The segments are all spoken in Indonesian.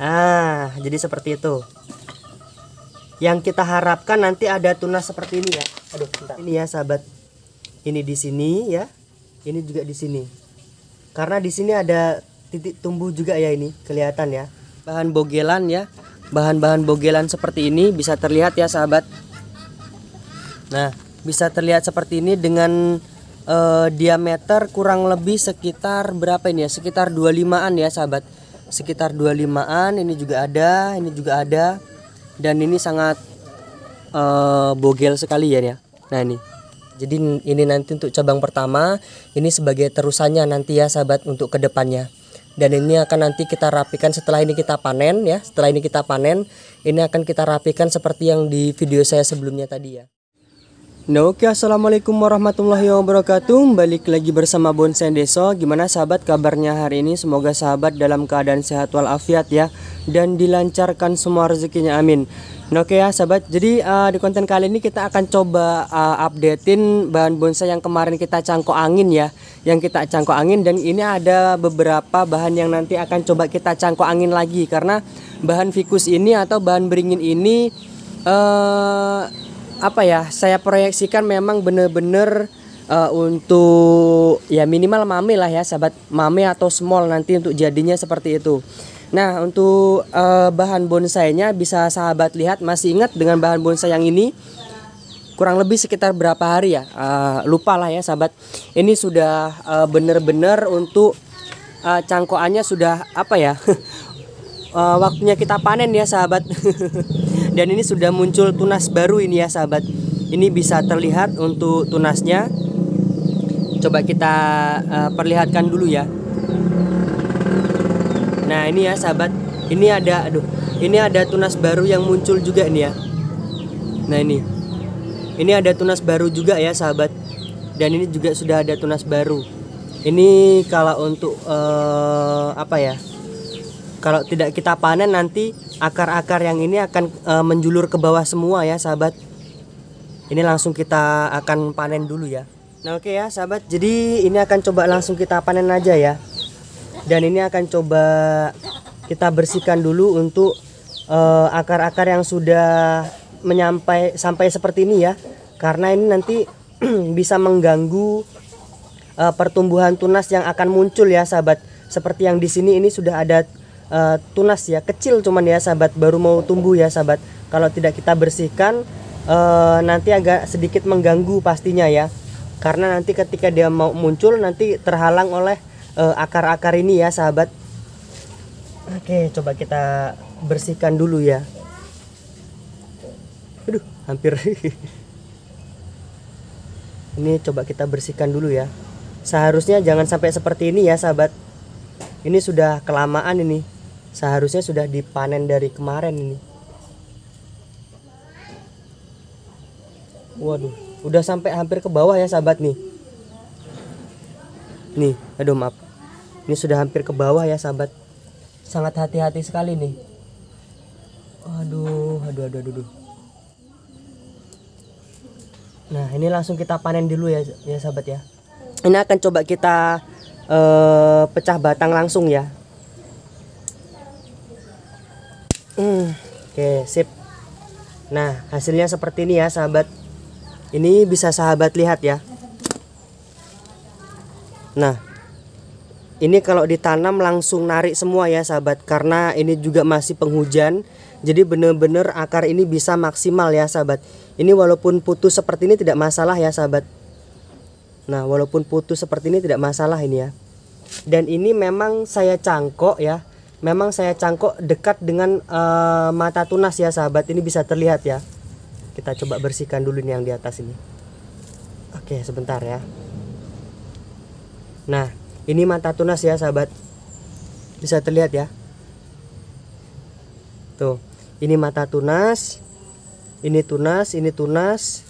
Nah, jadi seperti itu. Yang kita harapkan nanti ada tunas seperti ini ya. Aduh, bentar. Ini ya, sahabat. Ini di sini ya. Ini juga di sini. Karena di sini ada titik tumbuh juga ya ini, kelihatan ya. Bahan bogelan ya. Bahan-bahan bogelan seperti ini bisa terlihat ya, sahabat. Nah, bisa terlihat seperti ini dengan eh, diameter kurang lebih sekitar berapa ini ya? Sekitar 25-an ya, sahabat sekitar 25-an ini juga ada ini juga ada dan ini sangat uh, bogel sekali ya ya nah ini jadi ini nanti untuk cabang pertama ini sebagai terusannya nanti ya sahabat untuk kedepannya dan ini akan nanti kita rapikan setelah ini kita panen ya setelah ini kita panen ini akan kita rapikan seperti yang di video saya sebelumnya tadi ya Nah, oke okay, assalamualaikum warahmatullahi wabarakatuh Balik lagi bersama Bonsen Deso Gimana sahabat kabarnya hari ini Semoga sahabat dalam keadaan sehat walafiat ya Dan dilancarkan semua rezekinya amin nah, Oke okay, ya sahabat Jadi uh, di konten kali ini kita akan coba uh, Updatein bahan bonsai yang kemarin kita cangkok angin ya Yang kita cangkok angin Dan ini ada beberapa bahan yang nanti akan coba kita cangkok angin lagi Karena bahan fikus ini atau bahan beringin ini uh, apa ya saya proyeksikan memang benar-benar uh, untuk ya minimal mame lah ya sahabat mame atau small nanti untuk jadinya seperti itu nah untuk uh, bahan bonsainya bisa sahabat lihat masih ingat dengan bahan bonsai yang ini kurang lebih sekitar berapa hari ya uh, lupa lah ya sahabat ini sudah uh, benar untuk uh, cangkoannya sudah apa ya uh, waktunya kita panen ya sahabat dan ini sudah muncul tunas baru ini ya sahabat ini bisa terlihat untuk tunasnya coba kita uh, perlihatkan dulu ya nah ini ya sahabat ini ada aduh ini ada tunas baru yang muncul juga ini ya nah ini ini ada tunas baru juga ya sahabat dan ini juga sudah ada tunas baru ini kalau untuk uh, apa ya kalau tidak kita panen nanti akar-akar yang ini akan e, menjulur ke bawah semua ya sahabat ini langsung kita akan panen dulu ya nah oke okay ya sahabat jadi ini akan coba langsung kita panen aja ya dan ini akan coba kita bersihkan dulu untuk eh, akar-akar e, yang sudah menyampai sampai seperti ini ya karena ini nanti bisa mengganggu e, pertumbuhan tunas yang akan muncul ya sahabat seperti yang di sini ini sudah ada uh, tunas ya kecil cuman ya sahabat baru mau tumbuh ya sahabat kalau tidak kita bersihkan uh, nanti agak sedikit mengganggu pastinya ya karena nanti ketika dia mau muncul nanti terhalang oleh eh, akar-akar uh, ini ya sahabat oke coba kita bersihkan dulu ya aduh hampir ini coba kita bersihkan dulu ya seharusnya jangan sampai seperti ini ya sahabat ini sudah kelamaan ini seharusnya sudah dipanen dari kemarin ini waduh udah sampai hampir ke bawah ya sahabat nih nih aduh maaf ini sudah hampir ke bawah ya sahabat sangat hati-hati sekali nih Waduh, aduh aduh aduh, Nah, ini langsung kita panen dulu ya, ya sahabat ya. Ini akan coba kita uh, pecah batang langsung ya. Oke, sip. Nah, hasilnya seperti ini ya, sahabat. Ini bisa sahabat lihat ya. Nah, ini kalau ditanam langsung narik semua ya, sahabat, karena ini juga masih penghujan. Jadi bener-bener akar ini bisa maksimal ya, sahabat. Ini walaupun putus seperti ini tidak masalah ya, sahabat. Nah, walaupun putus seperti ini tidak masalah ini ya. Dan ini memang saya cangkok ya memang saya cangkok dekat dengan uh, mata tunas ya sahabat ini bisa terlihat ya kita coba bersihkan dulu ini yang di atas ini oke sebentar ya nah ini mata tunas ya sahabat bisa terlihat ya tuh ini mata tunas ini tunas ini tunas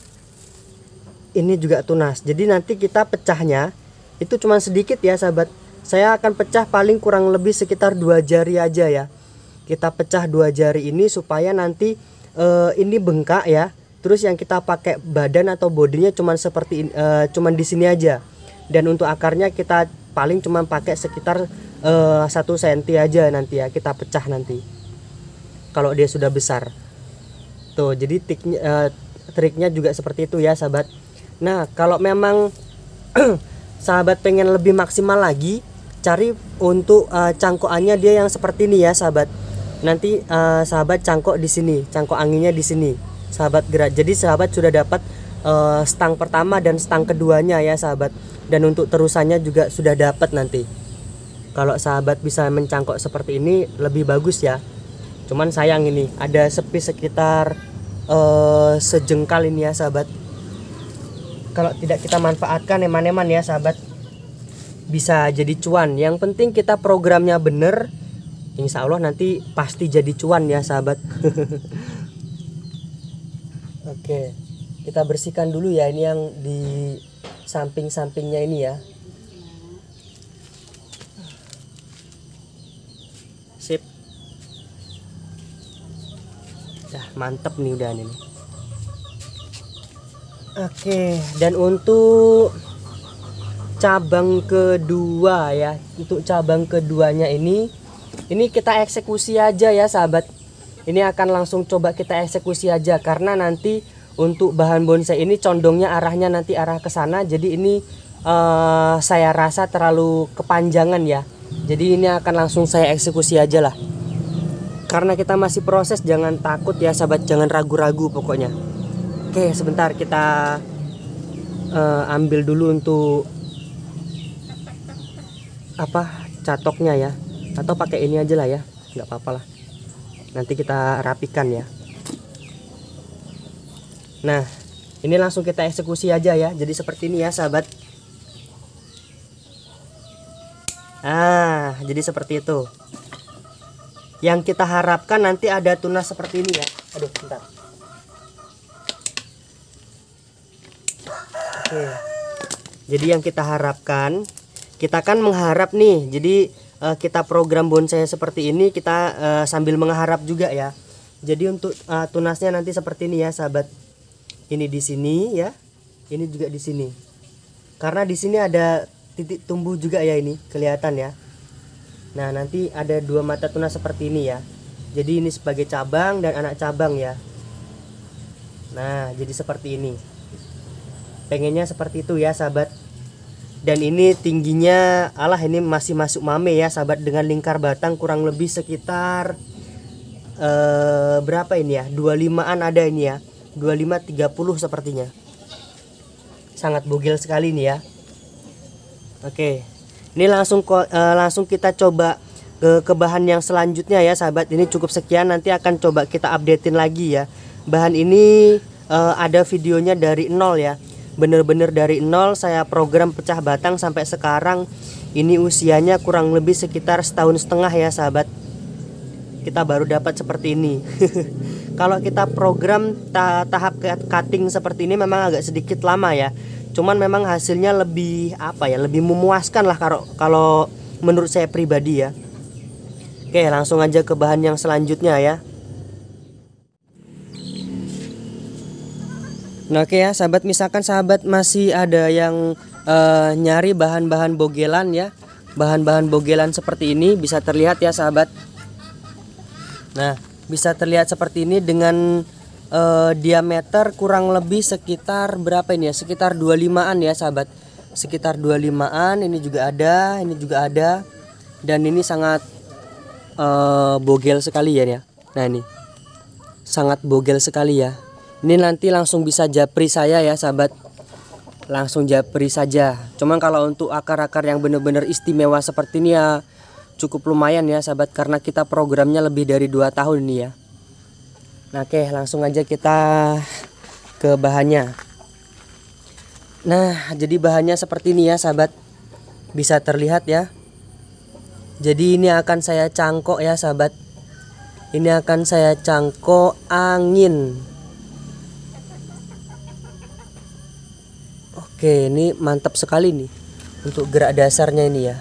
ini juga tunas jadi nanti kita pecahnya itu cuma sedikit ya sahabat saya akan pecah paling kurang lebih sekitar dua jari aja ya kita pecah dua jari ini supaya nanti uh, ini bengkak ya terus yang kita pakai badan atau bodinya cuman seperti uh, cuman di sini aja dan untuk akarnya kita paling cuman pakai sekitar eh, satu senti aja nanti ya kita pecah nanti kalau dia sudah besar tuh jadi tiknya, uh, triknya juga seperti itu ya sahabat nah kalau memang sahabat pengen lebih maksimal lagi cari untuk uh, cangkokannya dia yang seperti ini ya sahabat nanti uh, sahabat cangkok di sini cangkok anginnya di sini sahabat gerak jadi sahabat sudah dapat uh, stang pertama dan stang keduanya ya sahabat dan untuk terusannya juga sudah dapat nanti kalau sahabat bisa mencangkok seperti ini lebih bagus ya cuman sayang ini ada sepi sekitar uh, sejengkal ini ya sahabat kalau tidak kita manfaatkan eman-eman ya sahabat bisa jadi cuan. Yang penting kita programnya bener, insya Allah nanti pasti jadi cuan ya sahabat. Oke, kita bersihkan dulu ya ini yang di samping-sampingnya ini ya. Sip. Dah mantep nih udah ini. Oke, dan untuk cabang kedua ya untuk cabang keduanya ini ini kita eksekusi aja ya sahabat ini akan langsung coba kita eksekusi aja karena nanti untuk bahan bonsai ini condongnya arahnya nanti arah ke sana jadi ini uh, saya rasa terlalu kepanjangan ya jadi ini akan langsung saya eksekusi aja lah karena kita masih proses jangan takut ya sahabat jangan ragu-ragu pokoknya oke sebentar kita uh, ambil dulu untuk apa catoknya ya atau pakai ini aja lah ya nggak apa-apa lah nanti kita rapikan ya nah ini langsung kita eksekusi aja ya jadi seperti ini ya sahabat ah jadi seperti itu yang kita harapkan nanti ada tunas seperti ini ya aduh bentar oke jadi yang kita harapkan kita kan mengharap nih jadi uh, kita program bonsai seperti ini kita uh, sambil mengharap juga ya jadi untuk uh, tunasnya nanti seperti ini ya sahabat ini di sini ya ini juga di sini karena di sini ada titik tumbuh juga ya ini kelihatan ya nah nanti ada dua mata tunas seperti ini ya jadi ini sebagai cabang dan anak cabang ya nah jadi seperti ini pengennya seperti itu ya sahabat dan ini tingginya Allah ini masih masuk mame ya sahabat dengan lingkar batang kurang lebih sekitar eh, berapa ini ya 25an ada ini ya 25 30 sepertinya sangat bugil sekali ini ya Oke ini langsung eh, langsung kita coba ke, ke bahan yang selanjutnya ya sahabat ini cukup sekian nanti akan coba kita updatein lagi ya bahan ini eh, ada videonya dari nol ya bener-bener dari nol saya program pecah batang sampai sekarang ini usianya kurang lebih sekitar setahun setengah ya sahabat kita baru dapat seperti ini kalau kita program ta tahap cutting seperti ini memang agak sedikit lama ya cuman memang hasilnya lebih apa ya lebih memuaskan lah kalau kalau menurut saya pribadi ya oke langsung aja ke bahan yang selanjutnya ya Nah oke ya sahabat, misalkan sahabat masih ada yang uh, nyari bahan-bahan bogelan ya Bahan-bahan bogelan seperti ini bisa terlihat ya sahabat Nah bisa terlihat seperti ini dengan uh, diameter kurang lebih sekitar berapa ini ya Sekitar 25an ya sahabat Sekitar 25an ini juga ada, ini juga ada Dan ini sangat uh, bogel sekali ya ya Nah ini sangat bogel sekali ya ini nanti langsung bisa japri saya ya sahabat langsung japri saja cuman kalau untuk akar-akar yang benar-benar istimewa seperti ini ya cukup lumayan ya sahabat karena kita programnya lebih dari 2 tahun ini ya nah oke langsung aja kita ke bahannya nah jadi bahannya seperti ini ya sahabat bisa terlihat ya jadi ini akan saya cangkok ya sahabat ini akan saya cangkok angin Oke, ini mantap sekali nih untuk gerak dasarnya ini ya.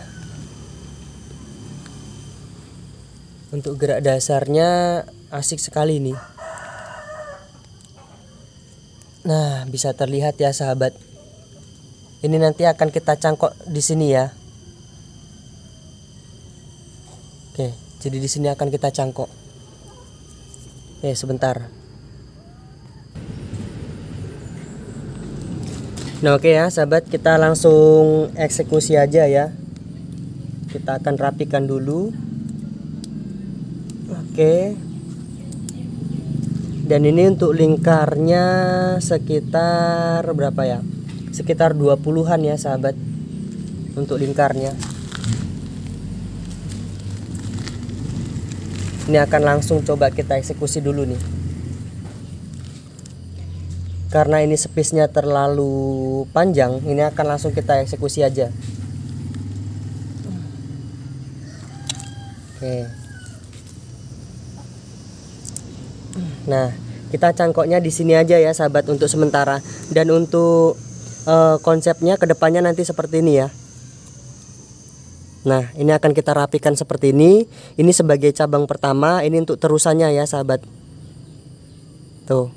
Untuk gerak dasarnya asik sekali nih. Nah, bisa terlihat ya sahabat. Ini nanti akan kita cangkok di sini ya. Oke, jadi di sini akan kita cangkok. Oke, eh, sebentar. Nah oke okay ya sahabat kita langsung eksekusi aja ya Kita akan rapikan dulu Oke okay. Dan ini untuk lingkarnya sekitar berapa ya Sekitar 20an ya sahabat Untuk lingkarnya Ini akan langsung coba kita eksekusi dulu nih karena ini space terlalu panjang ini akan langsung kita eksekusi aja oke nah kita cangkoknya di sini aja ya sahabat untuk sementara dan untuk e, konsepnya kedepannya nanti seperti ini ya Nah ini akan kita rapikan seperti ini Ini sebagai cabang pertama Ini untuk terusannya ya sahabat Tuh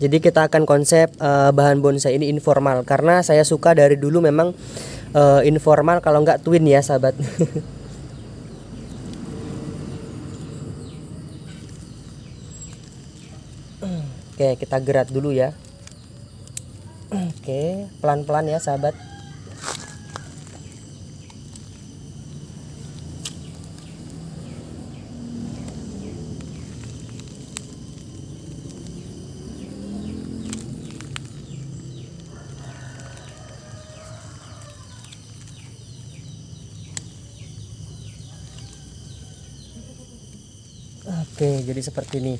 jadi kita akan konsep uh, bahan bonsai ini informal karena saya suka dari dulu memang uh, informal kalau nggak twin ya sahabat. Oke, kita gerak dulu ya. Oke, pelan-pelan ya sahabat. Oke, jadi seperti ini.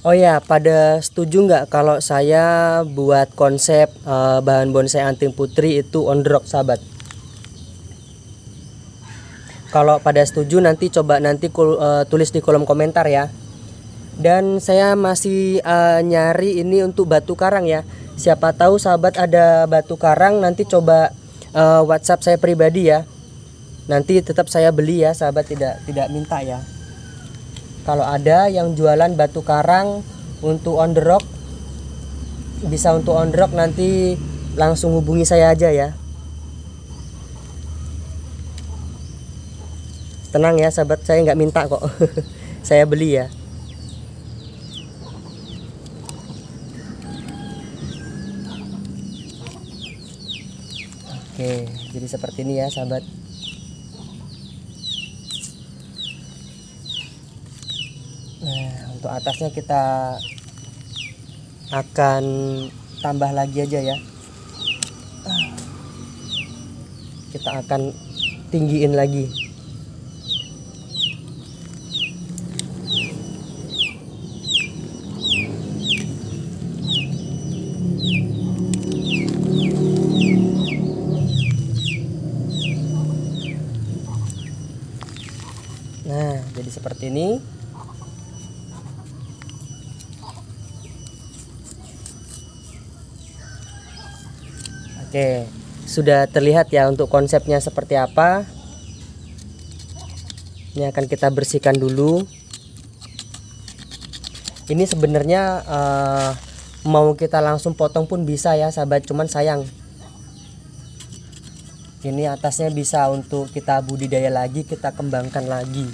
Oh ya, pada setuju nggak kalau saya buat konsep uh, bahan bonsai anting putri itu on rock, sahabat? Kalau pada setuju nanti coba nanti kul, uh, tulis di kolom komentar ya. Dan saya masih uh, nyari ini untuk batu karang ya. Siapa tahu sahabat ada batu karang nanti coba uh, WhatsApp saya pribadi ya. Nanti tetap saya beli ya sahabat tidak tidak minta ya kalau ada yang jualan batu karang untuk on the rock bisa untuk on the rock nanti langsung hubungi saya aja ya tenang ya sahabat saya nggak minta kok saya beli ya oke jadi seperti ini ya sahabat untuk atasnya kita akan tambah lagi aja ya kita akan tinggiin lagi Oke, sudah terlihat ya untuk konsepnya seperti apa. Ini akan kita bersihkan dulu. Ini sebenarnya uh, mau kita langsung potong pun bisa ya, sahabat. Cuman sayang ini atasnya bisa untuk kita budidaya lagi, kita kembangkan lagi.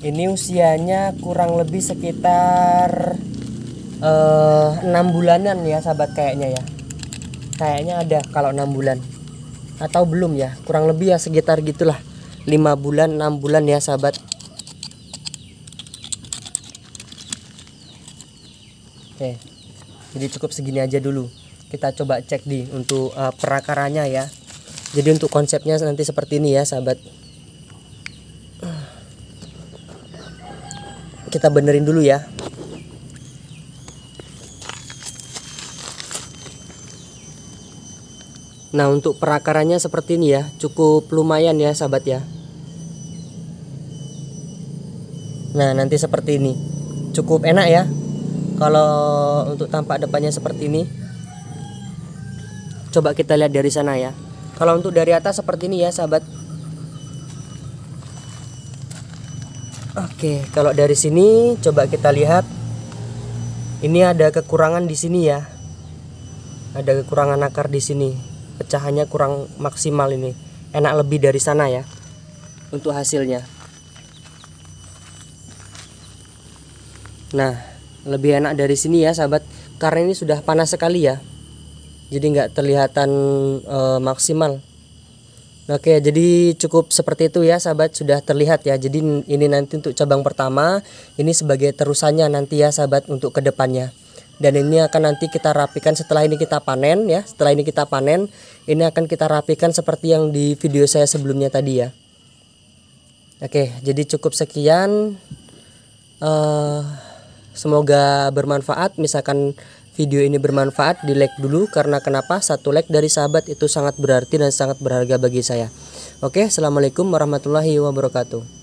Ini usianya kurang lebih sekitar Eh, enam uh, bulanan ya sahabat kayaknya ya kayaknya ada kalau enam bulan atau belum ya kurang lebih ya sekitar gitulah lima bulan enam bulan ya sahabat Oke jadi cukup segini aja dulu kita coba cek di untuk uh, perakarannya ya jadi untuk konsepnya nanti seperti ini ya sahabat kita benerin dulu ya Nah untuk perakarannya seperti ini ya Cukup lumayan ya sahabat ya Nah nanti seperti ini Cukup enak ya Kalau untuk tampak depannya seperti ini Coba kita lihat dari sana ya Kalau untuk dari atas seperti ini ya sahabat Oke kalau dari sini coba kita lihat Ini ada kekurangan di sini ya Ada kekurangan akar di sini pecahannya kurang maksimal ini enak lebih dari sana ya untuk hasilnya nah lebih enak dari sini ya sahabat karena ini sudah panas sekali ya jadi nggak terlihatan e, maksimal Oke, jadi cukup seperti itu ya sahabat sudah terlihat ya. Jadi ini nanti untuk cabang pertama, ini sebagai terusannya nanti ya sahabat untuk kedepannya dan ini akan nanti kita rapikan setelah ini kita panen ya setelah ini kita panen ini akan kita rapikan seperti yang di video saya sebelumnya tadi ya Oke jadi cukup sekian uh, semoga bermanfaat misalkan video ini bermanfaat di like dulu karena kenapa satu like dari sahabat itu sangat berarti dan sangat berharga bagi saya Oke Assalamualaikum warahmatullahi wabarakatuh